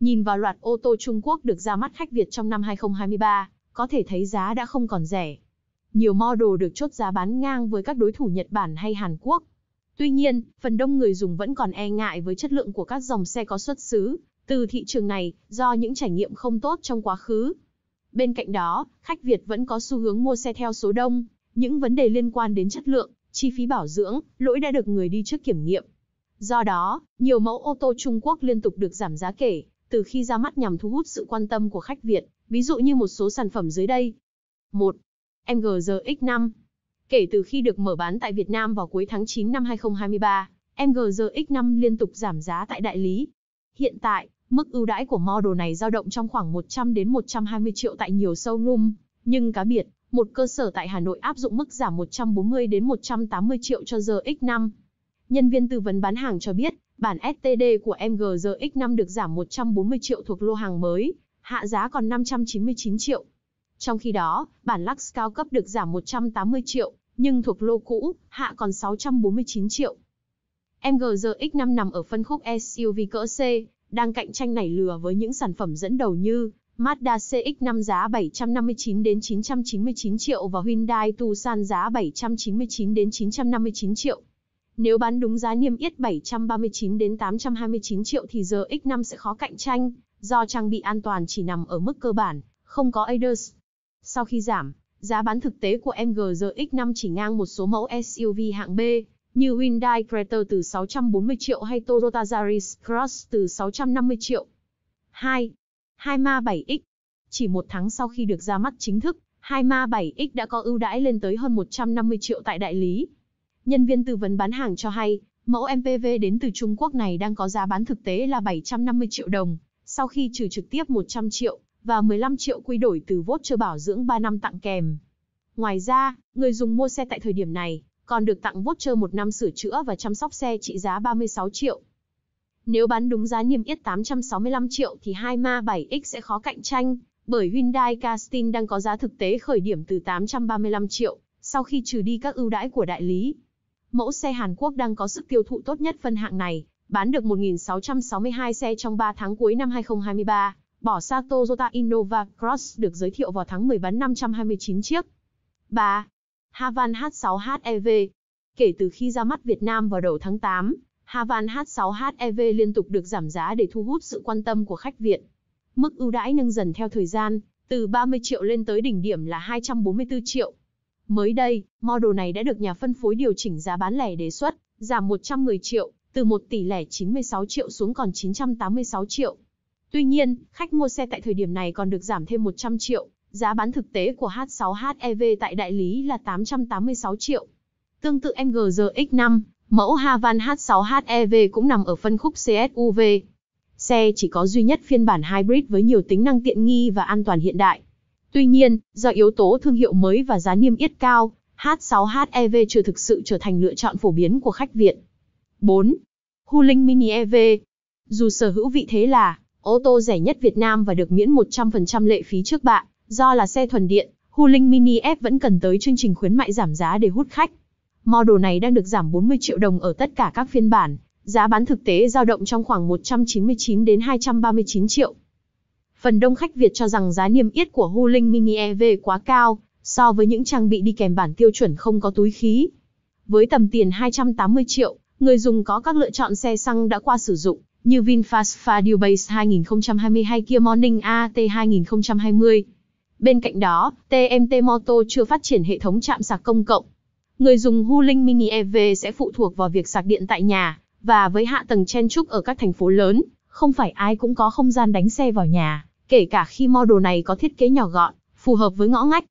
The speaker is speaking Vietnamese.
Nhìn vào loạt ô tô Trung Quốc được ra mắt khách Việt trong năm 2023, có thể thấy giá đã không còn rẻ. Nhiều model được chốt giá bán ngang với các đối thủ Nhật Bản hay Hàn Quốc. Tuy nhiên, phần đông người dùng vẫn còn e ngại với chất lượng của các dòng xe có xuất xứ từ thị trường này do những trải nghiệm không tốt trong quá khứ. Bên cạnh đó, khách Việt vẫn có xu hướng mua xe theo số đông, những vấn đề liên quan đến chất lượng, chi phí bảo dưỡng, lỗi đã được người đi trước kiểm nghiệm. Do đó, nhiều mẫu ô tô Trung Quốc liên tục được giảm giá kể, từ khi ra mắt nhằm thu hút sự quan tâm của khách Việt, ví dụ như một số sản phẩm dưới đây. 1. MGRX5 Kể từ khi được mở bán tại Việt Nam vào cuối tháng 9 năm 2023, MGRX5 liên tục giảm giá tại đại lý. Hiện tại, mức ưu đãi của model này dao động trong khoảng 100 đến 120 triệu tại nhiều showroom, nhưng cá biệt, một cơ sở tại Hà Nội áp dụng mức giảm 140 đến 180 triệu cho GX5. Nhân viên tư vấn bán hàng cho biết, bản STD của MGRX5 được giảm 140 triệu thuộc lô hàng mới, hạ giá còn 599 triệu. Trong khi đó, bản Lux cao cấp được giảm 180 triệu, nhưng thuộc lô cũ, hạ còn 649 triệu. MGRX5 nằm ở phân khúc SUV cỡ C, đang cạnh tranh nảy lừa với những sản phẩm dẫn đầu như Mazda CX-5 giá 759 đến 999 triệu và Hyundai Tucson giá 799 đến 959 triệu. Nếu bán đúng giá niêm yết 739 đến 829 triệu thì giờ X5 sẽ khó cạnh tranh, do trang bị an toàn chỉ nằm ở mức cơ bản, không có ADAS. Sau khi giảm, giá bán thực tế của MG ZX5 chỉ ngang một số mẫu SUV hạng B, như Hyundai Creta từ 640 triệu hay Toyota Yaris Cross từ 650 triệu. 2. 2 Ma 7X Chỉ một tháng sau khi được ra mắt chính thức, 2 Ma 7X đã có ưu đãi lên tới hơn 150 triệu tại đại lý. Nhân viên tư vấn bán hàng cho hay, mẫu MPV đến từ Trung Quốc này đang có giá bán thực tế là 750 triệu đồng, sau khi trừ trực tiếp 100 triệu và 15 triệu quy đổi từ vốt voucher bảo dưỡng 3 năm tặng kèm. Ngoài ra, người dùng mua xe tại thời điểm này còn được tặng vốt voucher 1 năm sửa chữa và chăm sóc xe trị giá 36 triệu. Nếu bán đúng giá niêm yết 865 triệu thì 2 Ma 7X sẽ khó cạnh tranh, bởi Hyundai Castin đang có giá thực tế khởi điểm từ 835 triệu, sau khi trừ đi các ưu đãi của đại lý. Mẫu xe Hàn Quốc đang có sức tiêu thụ tốt nhất phân hạng này, bán được 1.662 xe trong 3 tháng cuối năm 2023. Bỏ xa Toyota Innova Cross được giới thiệu vào tháng 10 bán 529 chiếc. 3. Havan H6 HEV Kể từ khi ra mắt Việt Nam vào đầu tháng 8, Havan H6 HEV liên tục được giảm giá để thu hút sự quan tâm của khách Việt. Mức ưu đãi nâng dần theo thời gian, từ 30 triệu lên tới đỉnh điểm là 244 triệu. Mới đây, model này đã được nhà phân phối điều chỉnh giá bán lẻ đề xuất, giảm 110 triệu, từ 1 tỷ lẻ 96 triệu xuống còn 986 triệu. Tuy nhiên, khách mua xe tại thời điểm này còn được giảm thêm 100 triệu, giá bán thực tế của H6 HEV tại đại lý là 886 triệu. Tương tự MGZX5, mẫu Havan H6 HEV cũng nằm ở phân khúc CSUV. Xe chỉ có duy nhất phiên bản hybrid với nhiều tính năng tiện nghi và an toàn hiện đại. Tuy nhiên, do yếu tố thương hiệu mới và giá niêm yết cao, H6HEV chưa thực sự trở thành lựa chọn phổ biến của khách Việt. 4. Huling Mini EV Dù sở hữu vị thế là ô tô rẻ nhất Việt Nam và được miễn 100% lệ phí trước bạ, do là xe thuần điện, Huling Mini F e vẫn cần tới chương trình khuyến mại giảm giá để hút khách. Model này đang được giảm 40 triệu đồng ở tất cả các phiên bản, giá bán thực tế dao động trong khoảng 199 đến 239 triệu. Phần đông khách Việt cho rằng giá niêm yết của Hu Linh Mini EV quá cao, so với những trang bị đi kèm bản tiêu chuẩn không có túi khí. Với tầm tiền 280 triệu, người dùng có các lựa chọn xe xăng đã qua sử dụng, như VinFast Fadil Base 2022 Kia Morning AT 2020. Bên cạnh đó, TMT Moto chưa phát triển hệ thống chạm sạc công cộng. Người dùng Hu Linh Mini EV sẽ phụ thuộc vào việc sạc điện tại nhà, và với hạ tầng chen trúc ở các thành phố lớn, không phải ai cũng có không gian đánh xe vào nhà kể cả khi model này có thiết kế nhỏ gọn, phù hợp với ngõ ngách.